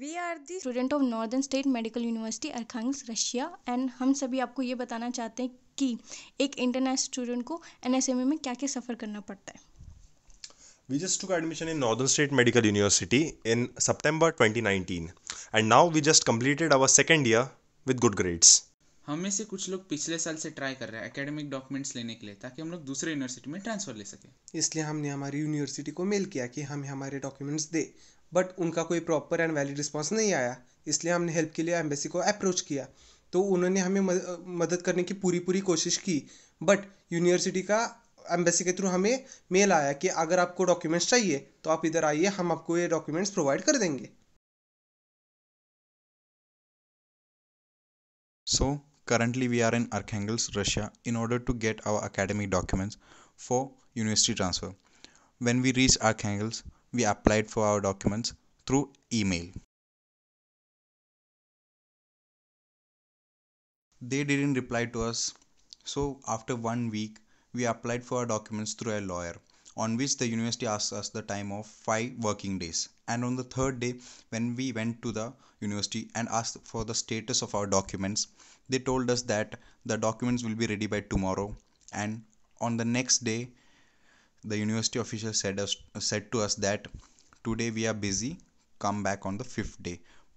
We are the student of Northern State Medical University Arkhangelsk Russia and हम सभी आपको ये बताना चाहते हैं कि एक इंटरनेशनल स्टूडेंट को एन e में क्या क्या सफ़र करना पड़ता है We just took admission in Northern State Medical University in September 2019 and now we just completed our second year with good grades. हम में से कुछ लोग पिछले साल से ट्राई कर रहे हैं एकेडमिक डॉक्यूमेंट्स लेने के लिए ताकि हम लोग दूसरे यूनिवर्सिटी में ट्रांसफ़र ले सकें इसलिए हमने हमारी यूनिवर्सिटी को मेल किया कि हमें हमारे डॉक्यूमेंट्स दे बट उनका कोई प्रॉपर एंड वैलिड रिस्पॉन्स नहीं आया इसलिए हमने हेल्प के लिए एम्बेसी को अप्रोच किया तो उन्होंने हमें मदद करने की पूरी पूरी कोशिश की बट यूनिवर्सिटी का एम्बेसी के थ्रू हमें मेल आया कि अगर आपको डॉक्यूमेंट्स चाहिए तो आप इधर आइए हम आपको ये डॉक्यूमेंट्स प्रोवाइड कर देंगे so currently we are in Arkhangelsk Russia in order to get our academic documents for university transfer when we reach Arkhangelsk, we applied for our documents through email. They didn't reply to us, so after one week, we applied for our documents through a lawyer, on which the university asked us the time of five working days. And on the third day, when we went to the university and asked for the status of our documents, they told us that the documents will be ready by tomorrow, and on the next day, the university official said us said to us that today we are busy come back on the fifth day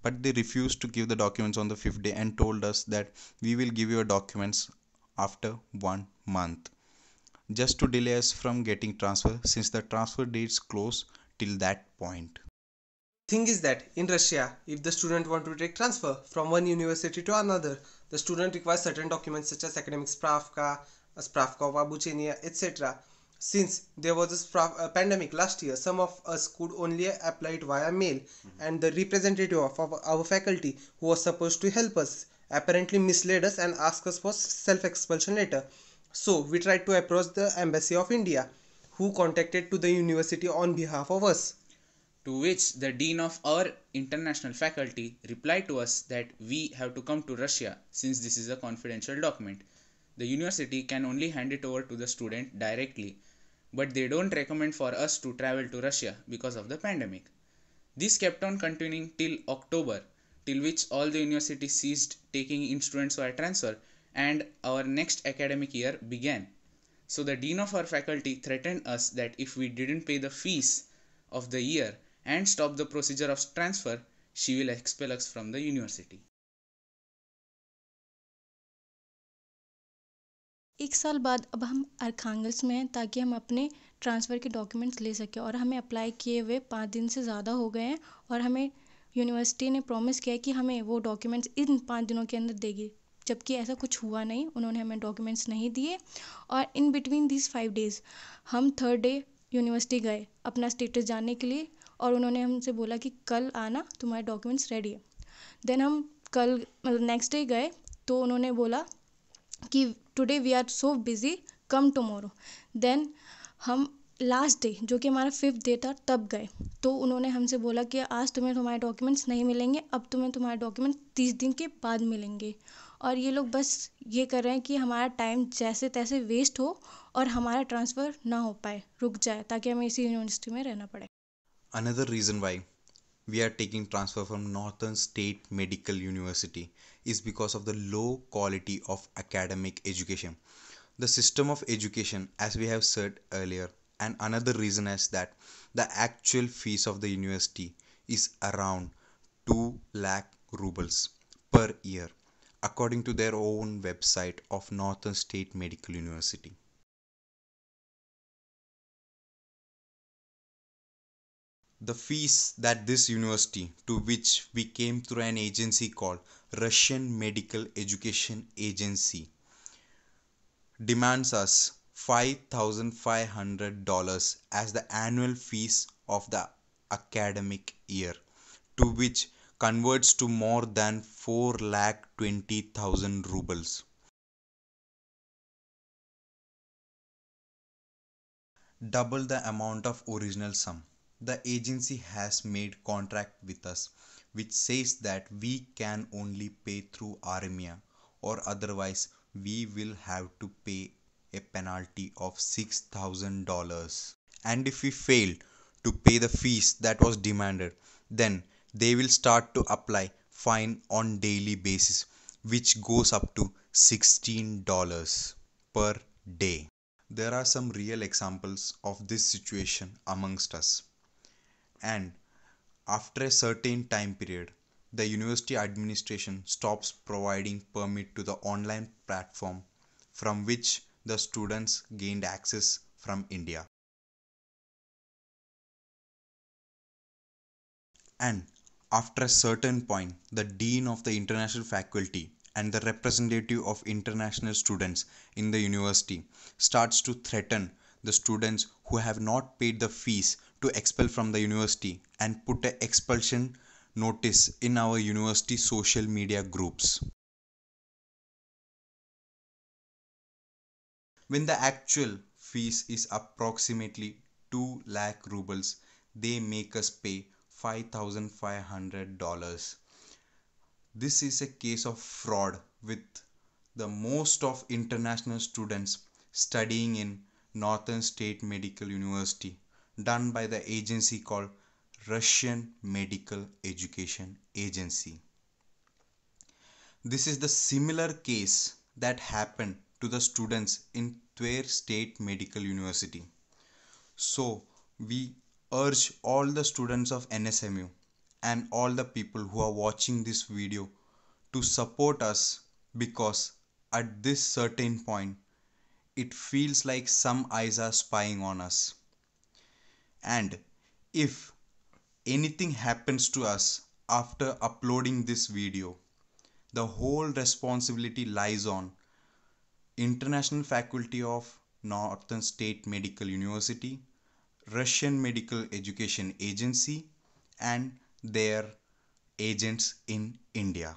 but they refused to give the documents on the fifth day and told us that we will give your documents after one month just to delay us from getting transfer since the transfer dates close till that point thing is that in russia if the student want to take transfer from one university to another the student requires certain documents such as academic spravka spravka obuchenia etc since there was a uh, pandemic last year, some of us could only apply it via mail, mm-hmm. and the representative of our, our, faculty who was supposed to help us apparently misled us and asked us for self expulsion letter. So we tried to approach the embassy of India, who contacted to the university on behalf of us. To which the dean of our international faculty replied to us that we have to come to Russia since this is a confidential document. The university can only hand it over to the student directly but they don't recommend for us to travel to Russia because of the pandemic. This kept on continuing till October, till which all the universities ceased taking instruments for via transfer and our next academic year began. So the dean of our faculty threatened us that if we didn't pay the fees of the year and stop the procedure of transfer, she will expel us from the university. एक साल बाद अब हम अर्खांगल्स में हैं ताकि हम अपने ट्रांसफ़र के डॉक्यूमेंट्स ले सकें और हमें अप्लाई किए हुए पाँच दिन से ज़्यादा हो गए हैं और हमें यूनिवर्सिटी ने प्रॉमिस किया है कि हमें वो डॉक्यूमेंट्स इन पाँच दिनों के अंदर देगी जबकि ऐसा कुछ हुआ नहीं उन्होंने हमें डॉक्यूमेंट्स नहीं दिए और in between these five days हम थर्ड डे यूनिवर्सिटी गए अपना स्टेटस जानने के लिए और उन्होंने हमसे बोला कि कल आना तुम्हारे डॉक्यूमेंट्स रेडी है देन हम कल मतलब नेक्स्ट डे गए तो उन्होंने बोला कि today we are so busy come tomorrow then हम लास्ट डे जो कि हमारा फ़िफ्थ डे था तब गए तो उन्होंने हमसे बोला कि आज तुम्हें तुम्हारे डॉक्यूमेंट्स नहीं मिलेंगे अब तुम्हें तुम्हारे डॉक्यूमेंट तीस दिन के बाद मिलेंगे और ये लोग बस ये कर रहे हैं कि हमारा टाइम जैसे तैसे वेस्ट हो और हमारा ट्रांसफ़र ना हो पाए रुक जाए ताकि हमें इसी यूनिवर्सिटी में रहना पड़े another reason why we are taking transfer from Northern State Medical University is because of the low quality of academic education. The system of education, as we have said earlier, and another reason is that the actual fees of the university is around 2 lakh rubles per year, according to their own website of Northern State Medical University. the fees that this university, to which we came through an agency called Russian Medical Education Agency, demands us $5,500 as the annual fees of the academic year, to which converts to more than 4 lakh 20,000 rubles. Double the amount of original sum the agency has made contract with us which says that we can only pay through armia or otherwise we will have to pay a penalty of $6,000. And if we fail to pay the fees that was demanded, then they will start to apply fine on daily basis which goes up to $16 per day. There are some real examples of this situation amongst us and after a certain time period the university administration stops providing permit to the online platform from which the students gained access from india and after a certain point the dean of the international faculty and the representative of international students in the university starts to threaten the students who have not paid the fees to expel from the university and put an expulsion notice in our university social media groups. When the actual fees is approximately 2 lakh rubles, they make us pay $5,500. This is a case of fraud with the most of international students studying in Northern State Medical University done by the agency called Russian Medical Education Agency. This is the similar case that happened to the students in Tver State Medical University. So, we urge all the students of NSMU and all the people who are watching this video to support us because at this certain point it feels like some eyes are spying on us and if anything happens to us after uploading this video the whole responsibility lies on international faculty of northern state medical university russian medical education agency and their agents in india